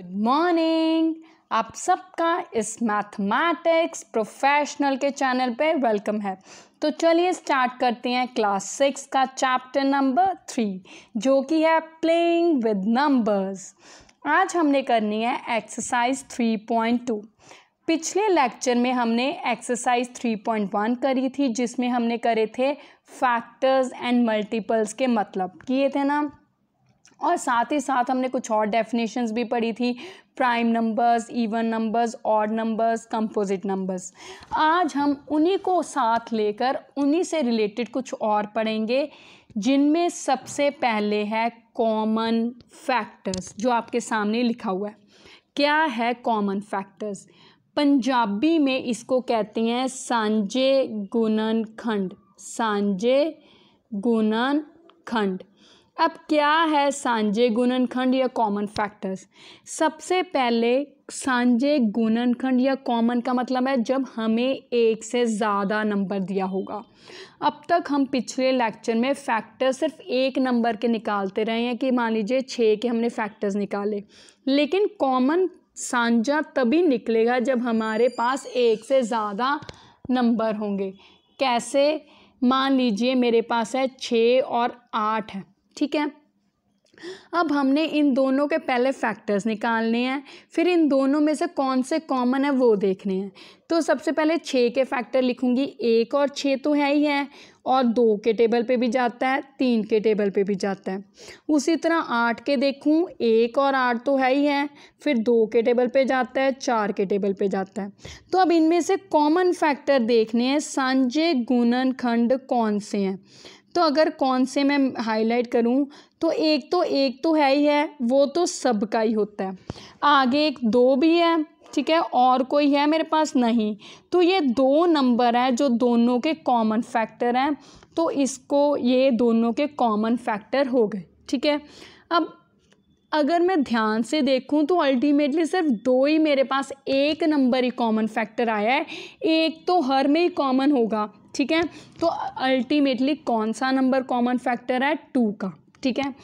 Good morning आप सबका इस मैथमेटिक्स प्रोफेशनल के चैनल पे वेलकम है तो चलिए स्टार्ट करते हैं क्लास सिक्स का चैप्टर नंबर थ्री जो कि है प्लेइंग विद नंबर्स आज हमने करनी है एक्सरसाइज थ्री पॉइंट टू पिछले लेक्चर में हमने एक्सरसाइज थ्री पॉइंट वन करी थी जिसमें हमने करे थे फैक्टर्स एंड मल्टीपल्स के मतलब किए थे ना और साथ ही साथ हमने कुछ और डेफिनेशंस भी पढ़ी थी prime numbers even numbers odd numbers composite numbers आज हम उन्हीं को साथ लेकर उन्हीं से रिलेटेड कुछ और पढ़ेंगे जिनमें सबसे पहले है कॉमन फैक्टर्स जो आपके सामने लिखा हुआ है क्या है कॉमन फैक्टर्स पंजाबी में इसको कहते हैं सांझे गुणन खंड सांझे गुणन खंड अब क्या है सांझे गुणनखंड या कॉमन फैक्टर्स सबसे पहले सांझे गुणनखंड या कॉमन का मतलब है जब हमें एक से ज़्यादा नंबर दिया होगा अब तक हम पिछले लेक्चर में फैक्टर सिर्फ एक नंबर के निकालते रहे हैं कि मान लीजिए छः के हमने फैक्टर्स निकाले लेकिन कॉमन सांझा तभी निकलेगा जब हमारे पास एक से ज़्यादा नंबर होंगे कैसे मान लीजिए मेरे पास है छः और आठ है ठीक है अब हमने इन दोनों के पहले फैक्टर्स निकालने हैं फिर इन दोनों में से कौन से कॉमन है वो देखने हैं तो सबसे पहले छः के फैक्टर लिखूंगी एक और छः तो है ही है और दो के टेबल पे भी जाता है तीन के टेबल पे भी जाता है उसी तरह आठ के देखूं एक और आठ तो है ही है फिर दो के टेबल पे जाता है चार के टेबल पे जाता है तो अब इनमें से कॉमन फैक्टर देखने हैं सांझे गुणन खंड कौन से हैं तो अगर कौन से मैं हाईलाइट करूँ तो एक तो एक तो है ही है वो तो सबका ही होता है आगे एक दो भी है ठीक है और कोई है मेरे पास नहीं तो ये दो नंबर है जो दोनों के कॉमन फैक्टर हैं तो इसको ये दोनों के कॉमन फैक्टर हो गए ठीक है अब अगर मैं ध्यान से देखूं तो अल्टीमेटली सिर्फ दो ही मेरे पास एक नंबर ही कॉमन फैक्टर आया है एक तो हर में ही कॉमन होगा ठीक है तो अल्टीमेटली कौन सा नंबर कॉमन फैक्टर है टू का ठीक है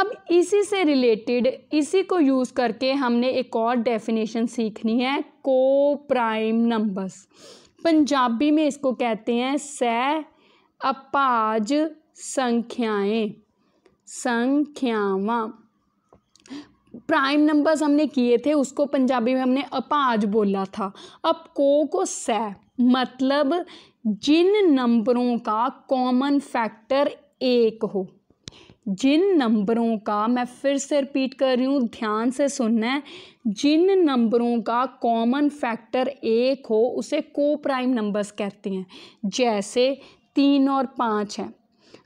अब इसी से रिलेटेड इसी को यूज़ करके हमने एक और डेफिनेशन सीखनी है को प्राइम नंबर्स पंजाबी में इसको कहते हैं सह अपाज संख्याएं संख्यावा प्राइम नंबर्स हमने किए थे उसको पंजाबी में हमने अपाज बोला था अब को को सह मतलब जिन नंबरों का कॉमन फैक्टर एक हो जिन नंबरों का मैं फिर से रिपीट कर रही हूँ ध्यान से सुनना है जिन नंबरों का कॉमन फैक्टर एक हो उसे को प्राइम नंबर्स कहते हैं जैसे तीन और पाँच है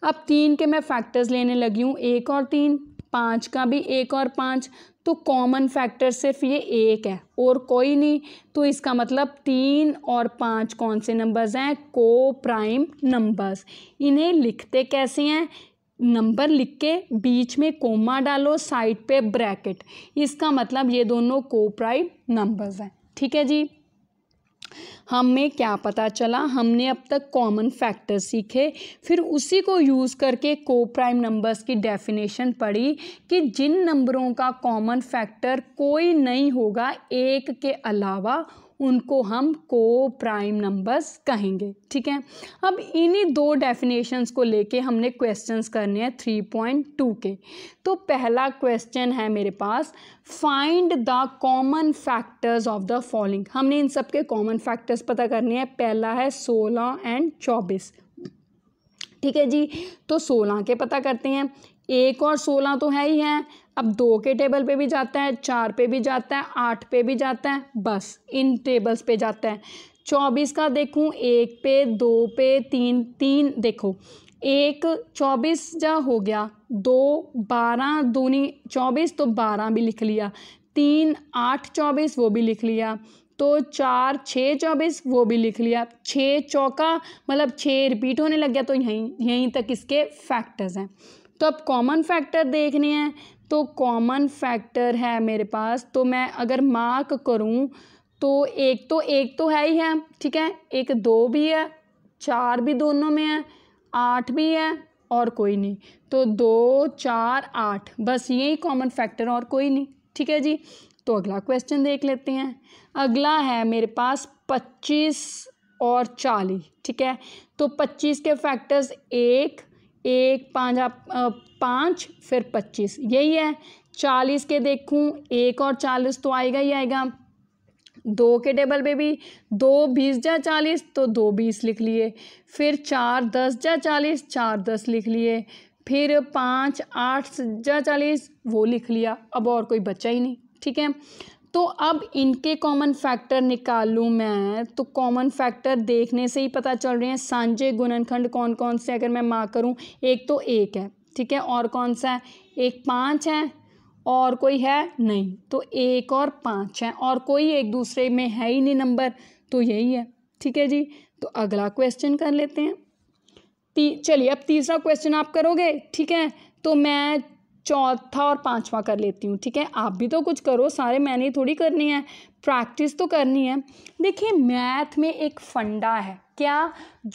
अब तीन के मैं फैक्टर्स लेने लगी हूँ एक और तीन पाँच का भी एक और पाँच तो कॉमन फैक्टर सिर्फ ये एक है और कोई नहीं तो इसका मतलब तीन और पाँच कौन से नंबर्स हैं को प्राइम नंबर्स इन्हें लिखते कैसे हैं नंबर लिख के बीच में कोमा डालो साइड पे ब्रैकेट इसका मतलब ये दोनों को प्राइम नंबर्स हैं ठीक है जी हमें क्या पता चला हमने अब तक कॉमन फैक्टर सीखे फिर उसी को यूज़ करके को प्राइम नंबर्स की डेफिनेशन पढ़ी कि जिन नंबरों का कॉमन फैक्टर कोई नहीं होगा एक के अलावा उनको हम को प्राइम नंबर्स कहेंगे ठीक है अब इन्हीं दो डेफिनेशंस को लेके हमने क्वेश्चंस करने हैं थ्री पॉइंट टू के तो पहला क्वेश्चन है मेरे पास find the common factors of the following हमने इन सब के कॉमन फैक्टर्स पता करने हैं पहला है सोलह एंड चौबीस ठीक है जी तो सोलह के पता करते हैं एक और सोलह तो है ही है अब दो के टेबल पे भी जाता है चार पे भी जाता है आठ पे भी जाता है बस इन टेबल्स पे जाता है चौबीस का देखूँ एक पे दो पे तीन तीन देखो एक चौबीस जा हो गया दो बारह दूनी चौबीस तो बारह भी लिख लिया तीन आठ चौबीस वो भी लिख लिया तो चार छः चौबीस वो भी लिख लिया छः चौका मतलब छः रिपीट होने लग गया तो यहीं यहीं तक इसके फैक्टर्स हैं तो अब कॉमन फैक्टर देखने हैं तो कॉमन फैक्टर है मेरे पास तो मैं अगर मार्क करूं तो एक तो एक तो है ही है ठीक है एक दो भी है चार भी दोनों में है आठ भी है और कोई नहीं तो दो चार आठ बस यही कॉमन फैक्टर और कोई नहीं ठीक है जी तो अगला क्वेश्चन देख लेते हैं अगला है मेरे पास पच्चीस और चालीस ठीक है तो पच्चीस के फैक्टर्स एक एक पाँच पाँच फिर पच्चीस यही है चालीस के देखूँ एक और चालीस तो आएगा ही आएगा दो के टेबल पे भी दो बीस जा चालीस तो दो बीस लिख लिए फिर चार दस जा चालीस चार दस लिख लिए फिर पाँच आठ जा चालीस वो लिख लिया अब और कोई बचा ही नहीं ठीक है तो अब इनके कॉमन फैक्टर निकालूं मैं तो कॉमन फैक्टर देखने से ही पता चल रहे हैं सांझे गुणनखंड कौन कौन से अगर मैं माँ करूँ एक तो एक है ठीक है और कौन सा है एक पाँच है और कोई है नहीं तो एक और पाँच है और कोई एक दूसरे में है ही नहीं नंबर तो यही है ठीक है जी तो अगला क्वेश्चन कर लेते हैं चलिए अब तीसरा क्वेश्चन आप करोगे ठीक है तो मैं चौथा और पांचवा कर लेती हूँ ठीक है आप भी तो कुछ करो सारे मैंने थोड़ी करनी है प्रैक्टिस तो करनी है देखिए मैथ में एक फंडा है क्या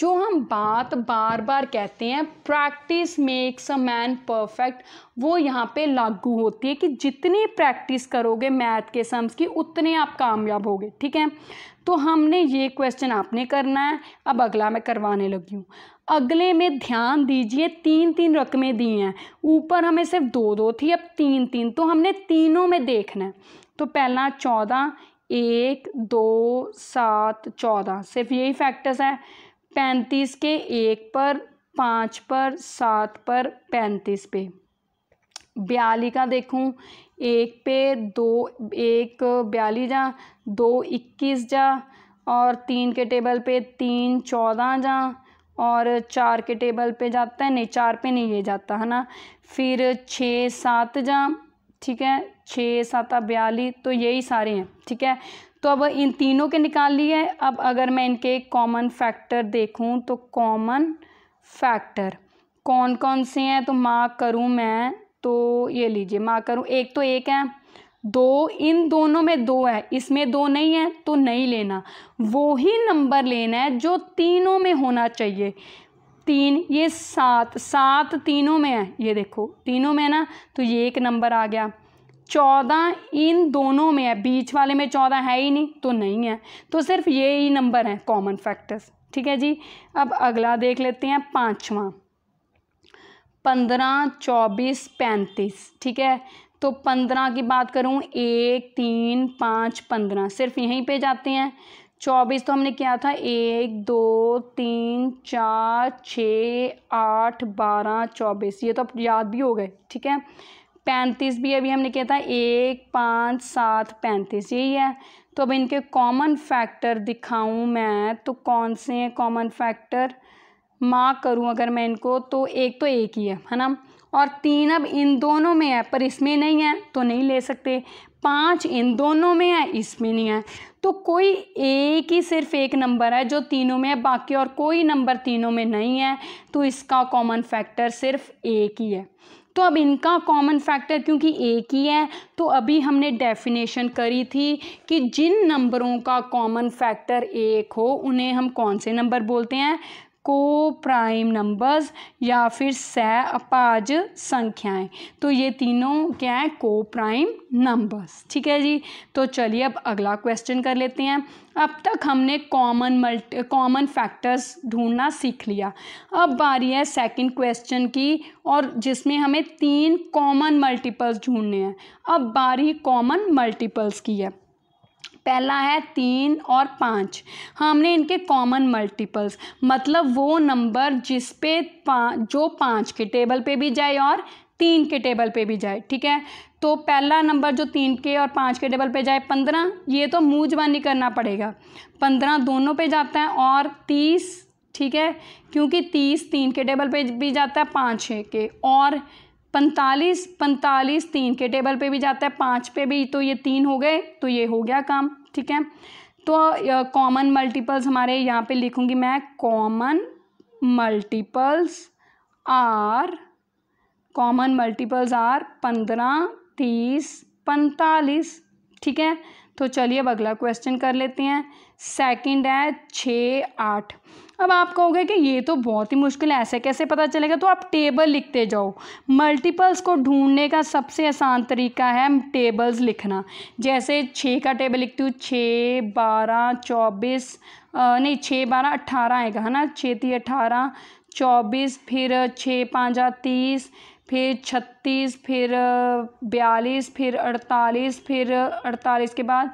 जो हम बात बार बार कहते हैं practice makes a man perfect वो यहाँ पे लागू होती है कि जितनी प्रैक्टिस करोगे मैथ के सम्स की उतने आप कामयाब होगे ठीक है तो हमने ये क्वेश्चन आपने करना है अब अगला मैं करवाने लगी हूँ अगले में ध्यान दीजिए तीन तीन रकमें दी हैं ऊपर हमें सिर्फ दो दो थी अब तीन तीन तो हमने तीनों में देखना है तो पहला चौदह एक दो सात चौदह सिर्फ यही फैक्टर्स है पैंतीस के एक पर पाँच पर सात पर पैंतीस पे बयाली का देखूं एक पे दो एक बयाली जा दो इक्कीस जा और तीन के टेबल पे तीन चौदह जा और चार के टेबल पे जाता है नहीं चार पे नहीं ये जाता है ना फिर छः सात जा ठीक है छः सात बयालीस तो यही सारे हैं ठीक है तो अब इन तीनों के निकाल लिए अब अगर मैं इनके कॉमन फैक्टर देखूँ तो कॉमन फैक्टर कौन कौन से हैं तो माँ करूँ मैं तो ये लीजिए माँ करूँ एक तो एक है दो इन दोनों में दो है इसमें दो नहीं है तो नहीं लेना वो ही नंबर लेना है जो तीनों में होना चाहिए तीन ये सात सात तीनों में है ये देखो तीनों में है ना तो ये एक नंबर आ गया चौदह इन दोनों में है बीच वाले में चौदह है ही नहीं तो नहीं है तो सिर्फ ये ही नंबर है कॉमन फैक्टर्स ठीक है जी अब अगला देख लेते हैं पाँचवा पंद्रह चौबीस पैंतीस ठीक है तो पंद्रह की बात करूँ एक तीन पाँच पंद्रह सिर्फ यहीं पे जाते हैं चौबीस तो हमने किया था एक दो तीन चार छः आठ बारह चौबीस ये तो अब याद भी हो गए ठीक है पैंतीस भी अभी हमने किया था एक पाँच सात पैंतीस यही है तो अब इनके कॉमन फैक्टर दिखाऊं मैं तो कौन से हैं कॉमन फैक्टर मार्क करूं अगर मैं इनको तो एक तो एक ही है है ना और तीन अब इन दोनों में है पर इसमें नहीं है तो नहीं ले सकते पाँच इन दोनों में है इसमें नहीं है तो कोई एक ही सिर्फ एक नंबर है जो तीनों में है बाकी और कोई नंबर तीनों में नहीं है तो इसका कॉमन फैक्टर सिर्फ एक ही है तो अब इनका कॉमन फैक्टर क्योंकि एक ही है तो अभी हमने डेफिनेशन करी थी कि जिन नंबरों का कॉमन फैक्टर एक हो उन्हें हम कौन से नंबर बोलते हैं को प्राइम नंबर्स या फिर सह अपाज संख्याएं तो ये तीनों क्या है को प्राइम नंबर्स ठीक है जी तो चलिए अब अगला क्वेश्चन कर लेते हैं अब तक हमने कॉमन मल्टी कॉमन फैक्टर्स ढूंढना सीख लिया अब बारी है सेकंड क्वेश्चन की और जिसमें हमें तीन कॉमन मल्टीपल्स ढूंढने हैं अब बारी कॉमन मल्टीपल्स की है पहला है तीन और पाँच हमने इनके कॉमन मल्टीपल्स मतलब वो नंबर जिस पे पा जो पाँच के टेबल पे भी जाए और तीन के टेबल पे भी जाए ठीक है तो पहला नंबर जो तीन के और पाँच के टेबल पे जाए पंद्रह ये तो मुँह जबानी करना पड़ेगा पंद्रह दोनों पे जाता है और तीस ठीक है क्योंकि तीस तीन के टेबल पे भी जाता है पाँच छः के और पैंतालीस पैंतालीस तीन के टेबल पे भी जाता है पाँच पे भी तो ये तीन हो गए तो ये हो गया काम ठीक है तो कॉमन मल्टीपल्स हमारे यहाँ पे लिखूँगी मैं common multiples are common multiples are पंद्रह तीस पैंतालीस ठीक है तो चलिए अब अगला क्वेश्चन कर लेते हैं सेकंड है छः आठ अब आप कहोगे कि ये तो बहुत ही मुश्किल है ऐसे कैसे पता चलेगा तो आप टेबल लिखते जाओ मल्टीपल्स को ढूंढने का सबसे आसान तरीका है टेबल्स लिखना जैसे छः का टेबल लिखती हूँ छः बारह चौबीस नहीं छः बारह अट्ठारह आएगा है ना छः ती अठारह चौबीस फिर छः पाँच तीस फिर छत्तीस फिर बयालीस फिर अड़तालीस फिर अड़तालीस के बाद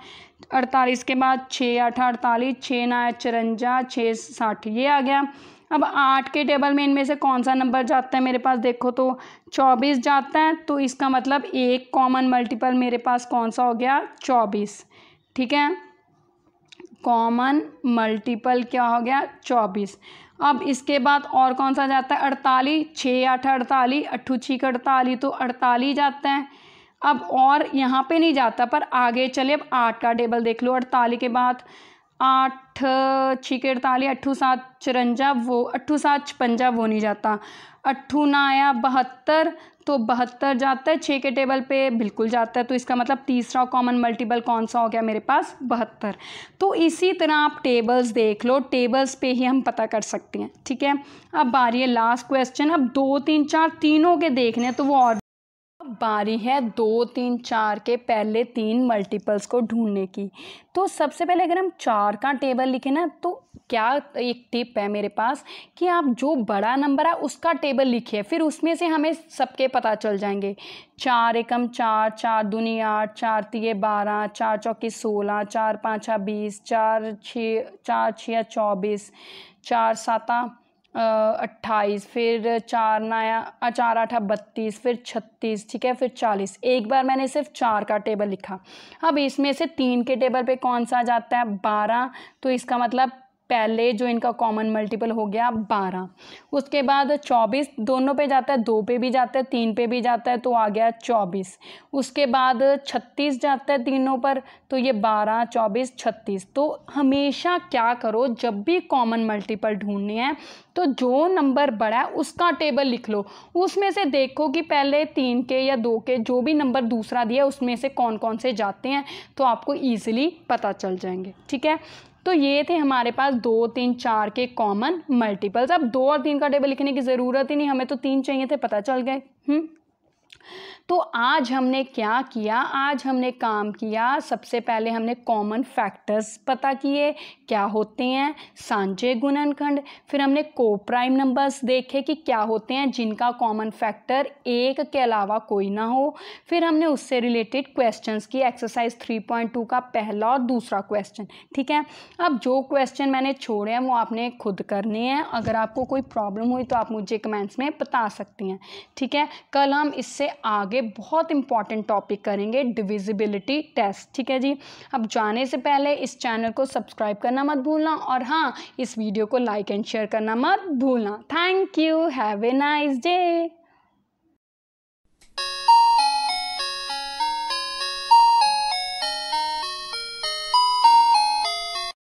अड़तालीस के बाद छः आठ अड़तालीस छः नया चरंजा छः साठ ये आ गया अब आठ के टेबल में इनमें से कौन सा नंबर जाता है मेरे पास देखो तो चौबीस जाता है तो इसका मतलब एक कॉमन मल्टीपल मेरे पास कौन सा हो गया चौबीस ठीक है कॉमन मल्टीपल क्या हो गया चौबीस अब इसके बाद और कौन सा जाता है अड़ताली छः आठ अड़ताली अट्ठू छीक अड़ताली तो अड़ताली जाता है अब और यहाँ पे नहीं जाता पर आगे चले अब आठ का टेबल देख लो अड़ताली के बाद आठ छिक अड़ताली अट्ठू सात चुरंजा वो अट्ठू सात छपंजा वो नहीं जाता अट्ठू ना आया बहत्तर तो बहत्तर जाता है छः के टेबल पे बिल्कुल जाता है तो इसका मतलब तीसरा कॉमन मल्टीपल कौन सा हो गया मेरे पास बहत्तर तो इसी तरह आप टेबल्स देख लो टेबल्स पे ही हम पता कर सकते हैं ठीक है अब बारी है लास्ट क्वेश्चन अब दो तीन चार तीनों के देखने तो वो और बारी है दो तीन चार के पहले तीन मल्टीपल्स को ढूंढने की तो सबसे पहले अगर हम चार का टेबल लिखें ना तो क्या एक टिप है मेरे पास कि आप जो बड़ा नंबर है उसका टेबल लिखिए फिर उसमें से हमें सबके पता चल जाएंगे चार एकम चार चार दूनी आठ चार तिगे बारह चार चौकी सोलह चार पाँचा बीस चार छः चार छः चौबीस चार सात अट्ठाईस फिर चार नया चार आठा बत्तीस फिर छत्तीस ठीक है फिर चालीस एक बार मैंने सिर्फ चार का टेबल लिखा अब इसमें से तीन के टेबल पे कौन सा जाता है बारह तो इसका मतलब पहले जो इनका कॉमन मल्टीपल हो गया बारह उसके बाद चौबीस दोनों पे जाता है दो पे भी जाता है तीन पे भी जाता है तो आ गया चौबीस उसके बाद छत्तीस जाता है तीनों पर तो ये बारह चौबीस छत्तीस तो हमेशा क्या करो जब भी कॉमन मल्टीपल ढूंढने हैं तो जो नंबर बड़ा है उसका टेबल लिख लो उसमें से देखो कि पहले तीन के या दो के जो भी नंबर दूसरा दिया उसमें से कौन कौन से जाते हैं तो आपको ईजिली पता चल जाएंगे ठीक है तो ये थे हमारे पास दो तीन चार के कॉमन मल्टीपल्स अब दो और तीन का टेबल लिखने की ज़रूरत ही नहीं हमें तो तीन चाहिए थे पता चल गए हम्म। तो आज हमने क्या किया आज हमने काम किया सबसे पहले हमने कॉमन फैक्टर्स पता किए क्या होते हैं सांचे गुणनखंड फिर हमने को प्राइम नंबर्स देखे कि क्या होते हैं जिनका कॉमन फैक्टर एक के अलावा कोई ना हो फिर हमने उससे रिलेटेड क्वेश्चंस की एक्सरसाइज 3.2 का पहला और दूसरा क्वेश्चन ठीक है अब जो क्वेश्चन मैंने छोड़े हैं वो आपने खुद करने हैं अगर आपको कोई प्रॉब्लम हुई तो आप मुझे कमेंट्स में बता सकती हैं ठीक है कल हम इससे आगे करेंगे बहुत इंपॉर्टेंट टॉपिक करेंगे डिविजिबिलिटी टेस्ट ठीक है जी अब जाने से पहले इस चैनल को सब्सक्राइब करना मत भूलना और हाँ इस वीडियो को लाइक एंड शेयर करना मत भूलना thank you have a nice day